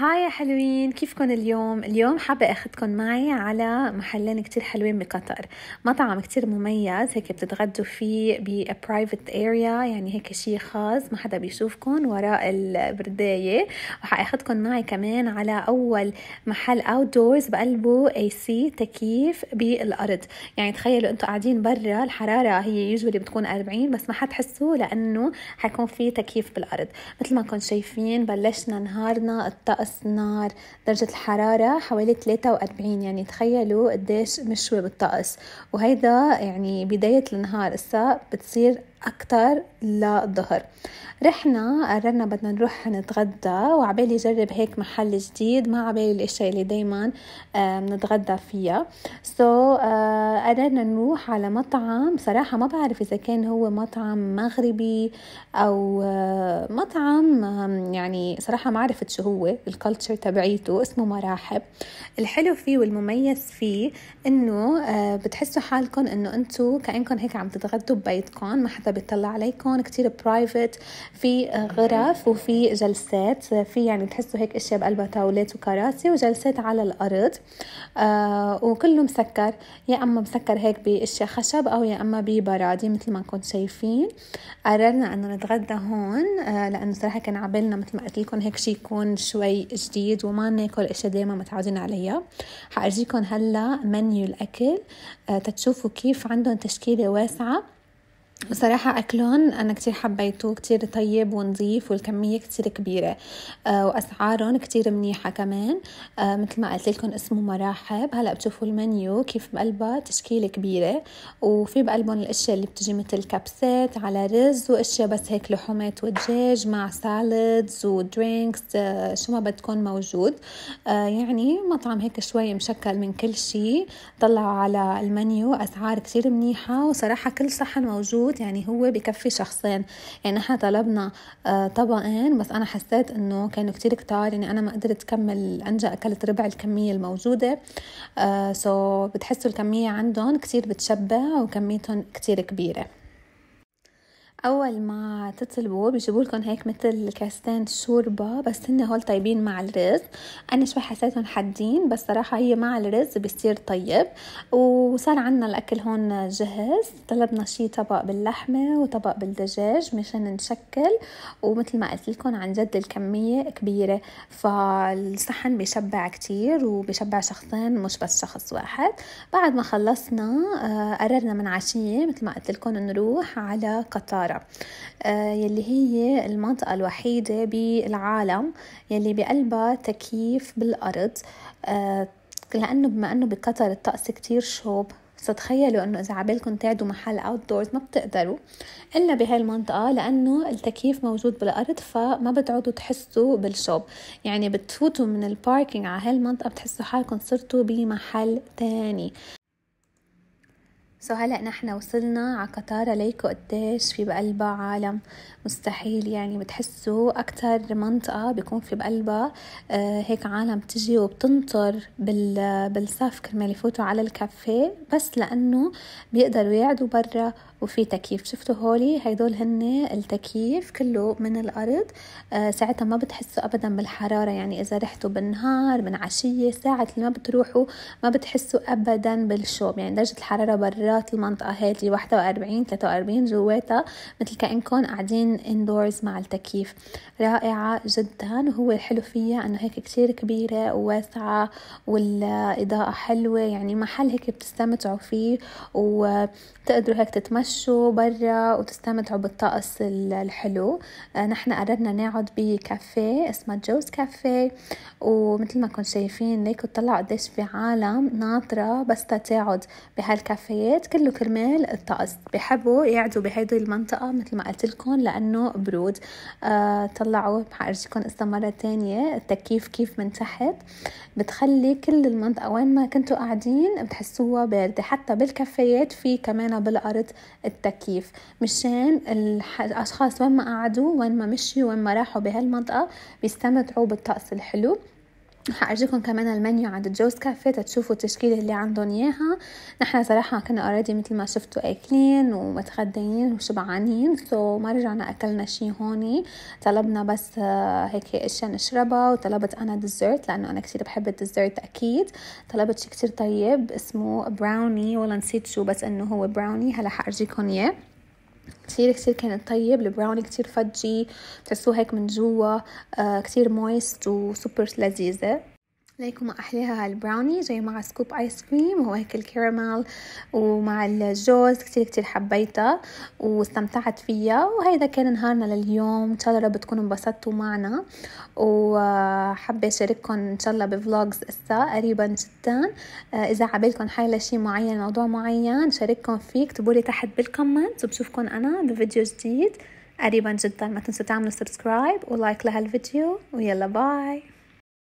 هاي يا حلوين كيفكن اليوم؟ اليوم حابة أخذكم معي على محلين كتير حلوين بقطر مطعم كتير مميز هيك بتتغدوا فيه private اريا يعني هيك شي خاص ما حدا بيشوفكن وراء البرداية وحأخذكن معي كمان على أول محل اوت دورز بقلبه اي سي تكييف بالأرض يعني تخيلوا أنتوا قاعدين برا الحرارة هي يجولي بتكون 40 بس ما حتحسوا لأنه حيكون في تكييف بالأرض مثل ما كنتم شايفين بلشنا نهارنا الطقس رأس النار درجة الحرارة حوالي 43 يعني تخيلوا قديش مشوي بالطقس وهيدا يعني بداية النهار الساق بتصير اكثر للظهر رحنا قررنا بدنا نروح نتغدى وعبالي جرب هيك محل جديد ما عبالي الاشياء اللي دايما بنتغدى فيها سو so, آه، قررنا نروح على مطعم صراحة ما بعرف إذا كان هو مطعم مغربي أو آه، مطعم يعني صراحة ما عرفت شو هو الكالتشر تبعيته اسمه مراحب الحلو فيه والمميز فيه إنه آه، بتحسوا حالكم إنه انتم كأنكم هيك عم تتغدوا ببيتكم ما حدا الشركة بتطلع عليكم كتير برايفت في غرف وفي جلسات في يعني تحسوا هيك اشياء بقلبها طاولات وكراسي وجلسات على الارض آه وكله مسكر يا اما مسكر هيك باشياء خشب او يا اما ببرادي مثل ما كنتم شايفين قررنا انه نتغدى هون آه لانه صراحه كان عبالنا مثل ما قلت لكم هيك شي يكون شوي جديد وما ناكل اشياء دايما متعودين عليها حارجيكم هلا منيو الاكل آه تتشوفوا كيف عندهم تشكيله واسعه بصراحة أكلهم أنا كتير حبيته كتير طيب ونظيف والكمية كتير كبيرة أه وأسعارهم كتير منيحة كمان أه مثل ما قلت لكم اسمه مراحب هلأ بتشوفوا المنيو كيف بقلبها تشكيلة كبيرة وفي بقلبهم الأشياء اللي بتجي مثل كبسات على رز وأشياء بس هيك لحومات ودجاج مع سالدز ودرينكس أه شو ما بدكم موجود أه يعني مطعم هيك شوي مشكل من كل شي طلعوا على المنيو أسعار كتير منيحة وصراحة كل صحن موجود موجود يعني هو بكفي شخصين يعني نحن طلبنا آه، طبقين بس أنا حسيت إنه كانوا كتير كتار يعني أنا ما قدرت كمل أنجا أكلت ربع الكمية الموجودة سو آه، بتحسوا الكمية عندهم كتير بتشبع وكميتهم كتير كبيرة اول ما تطلبوا بيجيبوا لكم هيك مثل كاستين شوربه بس هن هول طيبين مع الرز انا شوي حسيتهم حادين بس صراحه هي مع الرز بيصير طيب وصار عنا الاكل هون جهز طلبنا شي طبق باللحمه وطبق بالدجاج مشان نشكل ومثل ما قلت لكم عن جد الكميه كبيره فالصحن بيشبع كتير وبيشبع شخصين مش بس شخص واحد بعد ما خلصنا آه، قررنا من عشيه مثل ما قلت لكم نروح على قطار السهارة يلي هي المنطقة الوحيدة بالعالم يلي بقلبها تكييف بالأرض آه، لأنه بما أنه بقطر الطقس كتير شوب فتخيلوا انه اذا عبالكم تعدوا محل اوت دورز ما بتقدروا الا بهاي المنطقه لانه التكييف موجود بالارض فما بتعودوا تحسوا بالشوب يعني بتفوتوا من الباركينج على هالمنطقه بتحسوا حالكم صرتوا بمحل تاني سو هلا نحن وصلنا على قطار ليكو قديش في بقلبها عالم مستحيل يعني بتحسوا أكتر منطقة بيكون في بقلبها آه، هيك عالم تجي وبتنطر بالصف كرمال يفوتوا على الكافيه بس لأنه بيقدروا يقعدوا برا وفي تكييف شفتوا هولي هدول هن التكييف كله من الأرض آه، ساعتها ما بتحسوا أبدا بالحرارة يعني إذا رحتوا بالنهار من عشية ساعة اللي ما بتروحوا ما بتحسوا أبدا بالشوب يعني درجة الحرارة برا مرات المنطقة هادي 41 43 جواتها مثل كأنكم قاعدين اندورز مع التكييف رائعة جدا وهو الحلو فيها انه هيك كتير كبيرة وواسعة والإضاءة حلوة يعني محل هيك بتستمتعوا فيه وتقدروا هيك تتمشوا برا وتستمتعوا بالطقس الحلو آه، نحن قررنا نقعد بكافيه اسمه جوز كافيه ومثل ما كنتم شايفين ليكوا تطلعوا قديش في عالم ناطرة بس تتقعد بهالكافيه البيت كله كرمال الطقس بحبوا يقعدوا بهيدي المنطقة مثل ما قلت لكم لأنه برود آه طلعوا حأرجيكم قصة مرة تانية التكييف كيف من تحت بتخلي كل المنطقة وين ما كنتوا قاعدين بتحسوها باردة حتى بالكافيات في كمان بالأرض التكييف مشان الأشخاص وين ما قعدوا وين ما مشوا وين ما راحوا بهالمنطقة بيستمتعوا بالطقس الحلو حأرجيكم كمان المنيو عند جوز كافي تشوفوا التشكيلة اللي عندهم إياها نحن صراحة كنا اوريدي مثل ما شفتوا أكلين ومتغدين وشبعانين سو ما رجعنا أكلنا شي هوني طلبنا بس آه، هيك أشياء نشربها وطلبت أنا ديزرت لأنه أنا كتير بحب الديزرت أكيد طلبت شي كتير طيب اسمه براوني ولا نسيت شو بس إنه هو براوني هلا حأرجيكم إياه كتير كتير كان طيب البراوني كتير فجي تحسوه هيك من جوا آه، كتير مويست وسوبر لذيذة لكم أحلاها البراوني جاي مع سكوب آيس كريم وهو هيك الكراميل ومع الجوز كتير كتير حبيتها واستمتعت فيها وهيدا كان نهارنا لليوم إن شاء الله رب تكونوا انبسطتوا معنا وحابة أشارككم إن شاء الله بفلوجز إسا قريبا جدا آه، إذا عبالكم حايلة شي معين موضوع معين شارككم فيه اكتبوا لي تحت بالكومنت وبشوفكم أنا بفيديو جديد قريبا جدا ما تنسوا تعملوا سبسكرايب ولايك لهالفيديو ويلا باي